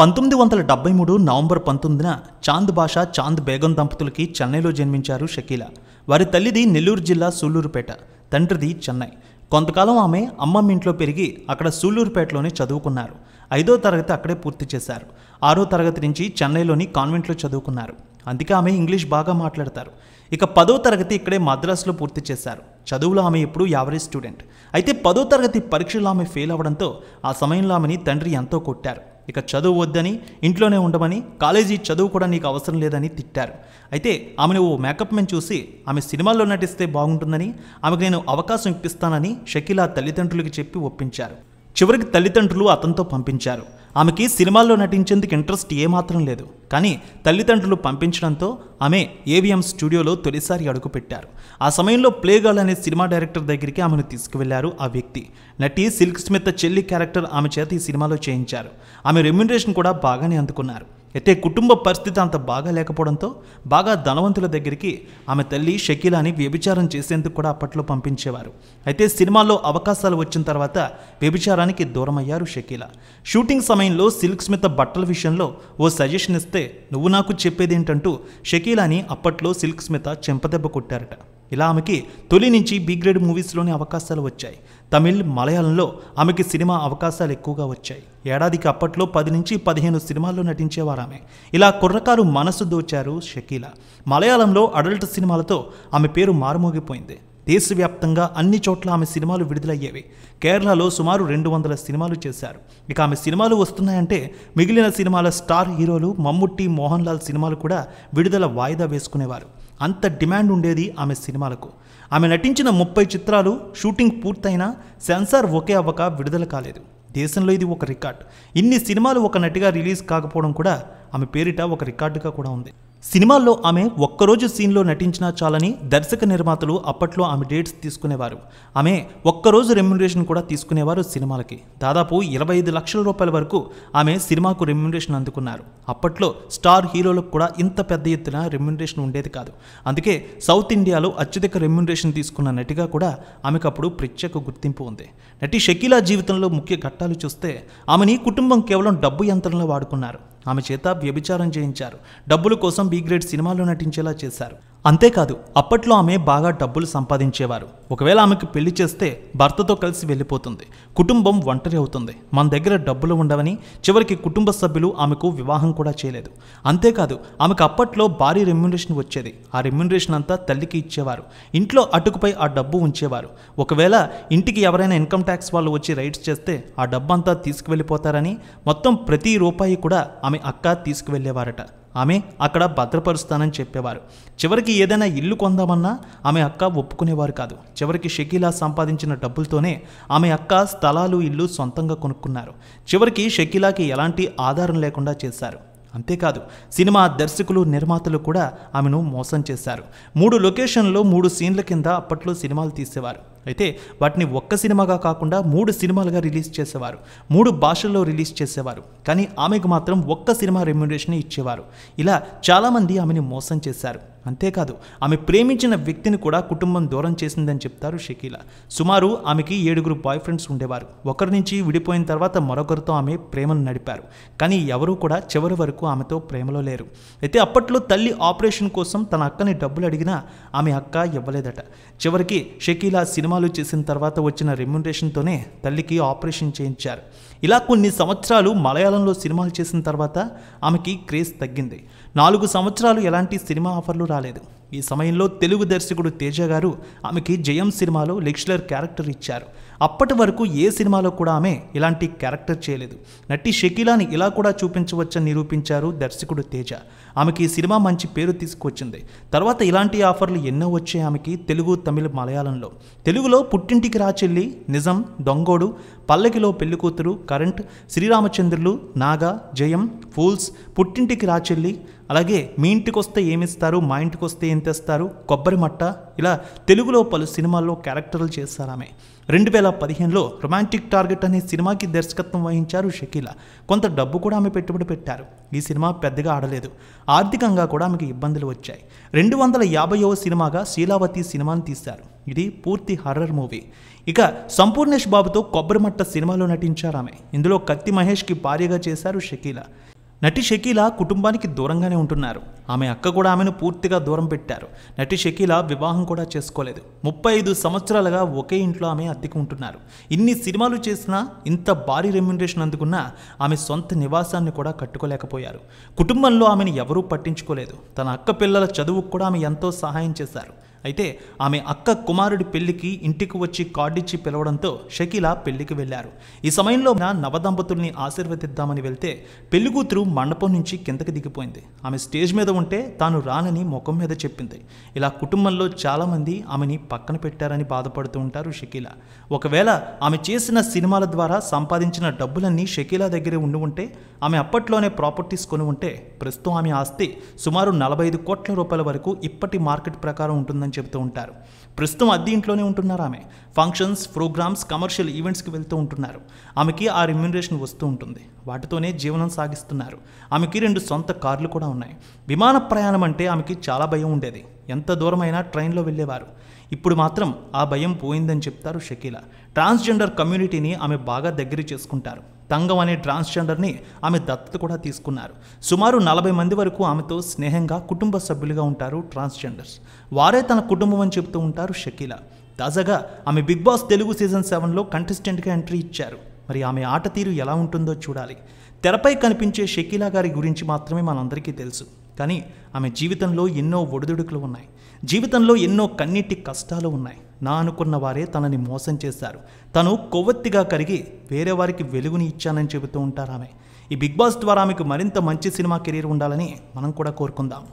పంతొమ్మిది వందల డెబ్బై మూడు నవంబర్ పంతొమ్మిదిన చాంద్ బాషా చాంద్ బేగం దంపతులకి చెన్నైలో జన్మించారు షకీల వారి తల్లిది నెల్లూరు జిల్లా సూళ్లూరుపేట తండ్రిది చెన్నై కొంతకాలం ఆమె అమ్మమ్మ ఇంట్లో పెరిగి అక్కడ సూళ్లూరుపేటలోనే చదువుకున్నారు ఐదో తరగతి అక్కడే పూర్తి చేశారు ఆరో తరగతి నుంచి చెన్నైలోని కాన్వెంట్లో చదువుకున్నారు అందుకే ఆమె ఇంగ్లీష్ బాగా మాట్లాడతారు ఇక పదో తరగతి ఇక్కడే మద్రాసులో పూర్తి చేశారు చదువులో ఆమె ఎప్పుడూ యావరేజ్ స్టూడెంట్ అయితే పదో తరగతి పరీక్షలో ఆమె ఫెయిల్ అవ్వడంతో ఆ సమయంలో ఆమెని తండ్రి ఎంతో కొట్టారు ఇక చదువు వద్దని ఇంట్లోనే ఉండమని కాలేజీ చదువు కూడా నీకు అవసరం లేదని తిట్టారు అయితే ఆమెను ఓ మేకప్ మెన్ చూసి ఆమె సినిమాల్లో నటిస్తే బాగుంటుందని ఆమెకు నేను అవకాశం ఇప్పిస్తానని షకీలా తల్లిదండ్రులకి చెప్పి ఒప్పించారు చివరికి తల్లిదండ్రులు అతనితో పంపించారు ఆమెకి సినిమాల్లో నటించేందుకు ఇంట్రెస్ట్ ఏమాత్రం లేదు కానీ తల్లిదండ్రులు పంపించడంతో ఆమె ఏవిఎం స్టూడియోలో తొలిసారి అడుగుపెట్టారు ఆ సమయంలో ప్లేగర్ల్ అనే సినిమా డైరెక్టర్ దగ్గరికి ఆమెను తీసుకువెళ్లారు ఆ వ్యక్తి నటి సిల్క్ స్మిత్ చెల్లి క్యారెక్టర్ ఆమె చేత ఈ సినిమాలో చేయించారు ఆమె రెమ్యునరేషన్ కూడా బాగానే అందుకున్నారు అయితే కుటుంబ పరిస్థితి అంత బాగా లేకపోవడంతో బాగా ధనవంతుల దగ్గరికి ఆమె తల్లి షకీలాని వ్యభిచారం చేసేందుకు కూడా అప్పట్లో పంపించేవారు అయితే సినిమాల్లో అవకాశాలు వచ్చిన తర్వాత వ్యభిచారానికి దూరమయ్యారు షకీల షూటింగ్ సమయంలో సిల్క్ స్మిత బట్టల విషయంలో ఓ సజెషన్ ఇస్తే నువ్వు నాకు ఏంటంటూ షకీలాని అప్పట్లో సిల్క్ స్మిత చెంపదెబ్బ కొట్టారట ఇలా ఆమెకి తొలి నుంచి బి గ్రేడ్ మూవీస్లోనే అవకాశాలు వచ్చాయి తమిళ్ మలయాళంలో ఆమెకి సినిమా అవకాశాలు ఎక్కువగా వచ్చాయి ఏడాదికి అప్పట్లో పది నుంచి పదిహేను సినిమాల్లో నటించేవారు ఆమె ఇలా కుర్రకారు మనసు దోచారు షకీల మలయాళంలో అడల్ట్ సినిమాలతో ఆమె పేరు మారుమోగిపోయింది దేశవ్యాప్తంగా అన్ని చోట్ల ఆమె సినిమాలు విడుదలయ్యేవి కేరళలో సుమారు రెండు వందల సినిమాలు చేశారు ఇక ఆమె సినిమాలు వస్తున్నాయంటే మిగిలిన సినిమాల స్టార్ హీరోలు మమ్ముట్టి మోహన్ లాల్ సినిమాలు కూడా విడుదల వాయిదా వేసుకునేవారు అంత డిమాండ్ ఉండేది ఆమె సినిమాలకు ఆమె నటించిన ముప్పై చిత్రాలు షూటింగ్ పూర్తయినా సెన్సార్ ఒకే అవ్వక విడుదల కాలేదు దేశంలో ఇది ఒక రికార్డ్ ఇన్ని సినిమాలు ఒక నటిగా రిలీజ్ కాకపోవడం కూడా ఆమె పేరిట ఒక రికార్డుగా కూడా ఉంది సినిమాల్లో ఆమె ఒక్కరోజు సీన్లో నటించినా చాలని దర్శక నిర్మాతలు అప్పట్లో ఆమె డేట్స్ తీసుకునేవారు ఆమె ఒక్కరోజు రెమ్యునరేషన్ కూడా తీసుకునేవారు సినిమాలకి దాదాపు ఇరవై ఐదు లక్షల రూపాయల వరకు ఆమె సినిమాకు రెమ్యునరేషన్ అందుకున్నారు అప్పట్లో స్టార్ హీరోలకు కూడా ఇంత పెద్ద ఎత్తున రెమ్యునరేషన్ ఉండేది కాదు అందుకే సౌత్ ఇండియాలో అత్యధిక రెమ్యునరేషన్ తీసుకున్న నటిగా కూడా ఆమెకు అప్పుడు ప్రత్యేక గుర్తింపు ఉంది నటి షకీలా జీవితంలో ముఖ్య ఘట్టాలు చూస్తే ఆమెని కుటుంబం కేవలం డబ్బు యంత్రంలో వాడుకున్నారు ఆమె చేత వ్యభిచారం చేయించారు డబ్బుల కోసం బీగ్రేడ్ గ్రేడ్ సినిమాల్లో నటించేలా చేశారు అంతేకాదు అప్పట్లో ఆమె బాగా డబ్బులు సంపాదించేవారు ఒకవేళ ఆమెకు పెళ్లి చేస్తే భర్తతో కలిసి వెళ్ళిపోతుంది కుటుంబం ఒంటరి అవుతుంది మన దగ్గర డబ్బులు ఉండవని చివరికి కుటుంబ సభ్యులు ఆమెకు వివాహం కూడా చేయలేదు అంతేకాదు ఆమెకు అప్పట్లో భారీ రెమ్యునరేషన్ వచ్చేది ఆ రెమ్యునరేషన్ అంతా తల్లికి ఇచ్చేవారు ఇంట్లో అటుకుపై ఆ డబ్బు ఉంచేవారు ఒకవేళ ఇంటికి ఎవరైనా ఇన్కమ్ ట్యాక్స్ వాళ్ళు వచ్చి రైడ్స్ చేస్తే ఆ డబ్బంతా తీసుకువెళ్ళిపోతారని మొత్తం ప్రతి రూపాయి కూడా ఆమె అక్క తీసుకువెళ్ళేవారట ఆమె అక్కడ భద్రపరుస్తానని చెప్పేవారు చివరికి ఏదైనా ఇల్లు కొందామన్నా ఆమె అక్క ఒప్పుకునేవారు కాదు చివరికి షకీలా సంపాదించిన డబ్బులతోనే ఆమె అక్క స్థలాలు ఇల్లు సొంతంగా కొనుక్కున్నారు చివరికి షకీలాకి ఎలాంటి ఆధారం లేకుండా చేశారు అంతేకాదు సినిమా దర్శకులు నిర్మాతలు కూడా ఆమెను మోసం చేశారు మూడు లొకేషన్లో మూడు సీన్ల కింద అప్పట్లో సినిమాలు తీసేవారు అయితే వాటిని ఒక్క సినిమాగా కాకుండా మూడు సినిమాలుగా రిలీజ్ చేసేవారు మూడు భాషల్లో రిలీజ్ చేసేవారు కానీ ఆమెకు మాత్రం ఒక్క సినిమా రెమ్యునరేషన్ ఇచ్చేవారు ఇలా చాలామంది ఆమెని మోసం చేశారు అంతేకాదు ఆమె ప్రేమించిన వ్యక్తిని కూడా కుటుంబం దూరం చేసిందని చెప్తారు షకీల సుమారు ఆమెకి ఏడుగురు బాయ్ ఫ్రెండ్స్ ఉండేవారు ఒకరి నుంచి విడిపోయిన తర్వాత మరొకరితో ఆమె ప్రేమను నడిపారు కానీ ఎవరూ కూడా చివరి వరకు ఆమెతో ప్రేమలో లేరు అయితే అప్పట్లో తల్లి ఆపరేషన్ కోసం తన అక్కని డబ్బులు అడిగినా ఆమె అక్క ఇవ్వలేదట చివరికి షకీల సినిమాలు చేసిన తర్వాత వచ్చిన రెమ్యునరేషన్తోనే తల్లికి ఆపరేషన్ చేయించారు ఇలా కొన్ని సంవత్సరాలు మలయాళంలో సినిమాలు చేసిన తర్వాత ఆమెకి క్రేజ్ తగ్గింది నాలుగు సంవత్సరాలు ఎలాంటి సినిమా ఆఫర్లు రాలేదు ఈ సమయంలో తెలుగు దర్శకుడు తేజ గారు ఆమెకి జయం సినిమాలో లెక్చరర్ క్యారెక్టర్ ఇచ్చారు అప్పటి వరకు ఏ సినిమాలో కూడా ఆమె ఇలాంటి క్యారెక్టర్ చేయలేదు నటి షకీలాని ఇలా కూడా చూపించవచ్చని నిరూపించారు దర్శకుడు తేజ ఆమెకి ఈ సినిమా మంచి పేరు తీసుకొచ్చింది తర్వాత ఇలాంటి ఆఫర్లు ఎన్నో వచ్చాయి ఆమెకి తెలుగు తమిళ మలయాళంలో తెలుగులో పుట్టింటికి రాచెల్లి నిజం దొంగోడు పల్లకిలో పెళ్లికూతురు కరెంట్ శ్రీరామచంద్రులు నాగా జయం ఫూల్స్ పుట్టింటికి రాచెల్లి అలాగే మీ ఇంటికి వస్తే ఏమిస్తారు మా ఇంటికి వస్తే ఏం తెస్తారు కొబ్బరి మట్ట ఇలా తెలుగులో పలు సినిమాల్లో క్యారెక్టర్లు చేశారు ఆమె రెండు వేల పదిహేనులో రొమాంటిక్ టార్గెట్ అనే సినిమాకి దర్శకత్వం వహించారు షకీల కొంత డబ్బు కూడా ఆమె పెట్టుబడి పెట్టారు ఈ సినిమా పెద్దగా ఆడలేదు ఆర్థికంగా కూడా ఆమెకు ఇబ్బందులు వచ్చాయి రెండు వందల యాభైవ సినిమాగా శీలావతి సినిమాను తీశారు ఇది పూర్తి హర్రర్ మూవీ ఇక సంపూర్ణేష్ బాబుతో కొబ్బరిమట్ట సినిమాలో నటించారు ఆమె ఇందులో కత్తి మహేష్కి భార్యగా చేశారు షకీల నటి షకీల కుటుంబానికి దూరంగానే ఉంటున్నారు ఆమె అక్క కూడా ఆమెను పూర్తిగా దూరం పెట్టారు నటి షకీల వివాహం కూడా చేసుకోలేదు ముప్పై ఐదు సంవత్సరాలుగా ఒకే ఇంట్లో ఆమె అద్దెకు ఉంటున్నారు ఇన్ని సినిమాలు చేసినా ఇంత భారీ రెమ్యునరేషన్ అందుకున్నా ఆమె సొంత నివాసాన్ని కూడా కట్టుకోలేకపోయారు కుటుంబంలో ఆమెను ఎవరూ పట్టించుకోలేదు తన అక్క పిల్లల చదువుకు కూడా ఆమె ఎంతో సహాయం చేశారు అయితే ఆమె అక్క కుమారుడి పెళ్లికి ఇంటికి వచ్చి కార్డిచ్చి పిలవడంతో షకీల పెళ్లికి వెళ్లారు ఈ సమయంలో నవదంపతుల్ని ఆశీర్వదిద్దామని వెళ్తే కూతురు మండపం నుంచి కిందకి దిగిపోయింది ఆమె స్టేజ్ మీద ఉంటే తాను రానని ముఖం మీద చెప్పింది ఇలా కుటుంబంలో చాలామంది ఆమెని పక్కన పెట్టారని బాధపడుతూ ఉంటారు షకీల ఒకవేళ ఆమె చేసిన సినిమాల ద్వారా సంపాదించిన డబ్బులన్నీ షకీల దగ్గరే ఉండి ఉంటే ఆమె అప్పట్లోనే ప్రాపర్టీస్ కొని ఉంటే ప్రస్తుతం ఆమె ఆస్తి సుమారు నలభై ఐదు కోట్ల రూపాయల వరకు ఇప్పటి మార్కెట్ ప్రకారం ఉంటుందని చెబుతూ ఉంటారు ప్రస్తుతం అద్దె ఇంట్లోనే ఉంటున్నారు ఆమె ఫంక్షన్స్ ప్రోగ్రామ్స్ కమర్షియల్ ఈవెంట్స్కి వెళ్తూ ఉంటున్నారు ఆమెకి ఆ రిమ్యూనరేషన్ వస్తూ ఉంటుంది వాటితోనే జీవనం సాగిస్తున్నారు ఆమెకి రెండు సొంత కార్లు కూడా ఉన్నాయి విమాన ప్రయాణం అంటే ఆమెకి చాలా భయం ఉండేది ఎంత దూరమైనా ట్రైన్లో వెళ్ళేవారు ఇప్పుడు మాత్రం ఆ భయం పోయిందని చెప్తారు షకీల ట్రాన్స్జెండర్ కమ్యూనిటీని ఆమె బాగా దగ్గర చేసుకుంటారు తంగం అనే ట్రాన్స్జెండర్ని ఆమె దత్తత కూడా తీసుకున్నారు సుమారు నలభై మంది వరకు ఆమెతో స్నేహంగా కుటుంబ సభ్యులుగా ఉంటారు ట్రాన్స్జెండర్స్ వారే తన కుటుంబం అని చెప్తూ ఉంటారు షకీల తాజాగా ఆమె బిగ్ బాస్ తెలుగు సీజన్ సెవెన్లో కంటెస్టెంట్గా ఎంట్రీ ఇచ్చారు మరి ఆమె ఆట తీరు ఎలా ఉంటుందో చూడాలి తెరపై కనిపించే షకీలా గారి గురించి మాత్రమే మనందరికీ తెలుసు కానీ ఆమె జీవితంలో ఎన్నో ఒడిదుడుకులు ఉన్నాయి జీవితంలో ఎన్నో కన్నీటి కష్టాలు ఉన్నాయి నా అనుకున్న వారే తనని మోసం చేశారు తను కొవ్వొత్తిగా కరిగి వేరే వారికి వెలుగుని ఇచ్చానని చెబుతూ ఉంటారు ఆమె ఈ బిగ్ బాస్ ద్వారా ఆమెకు మరింత మంచి సినిమా కెరీర్ ఉండాలని మనం కూడా కోరుకుందాం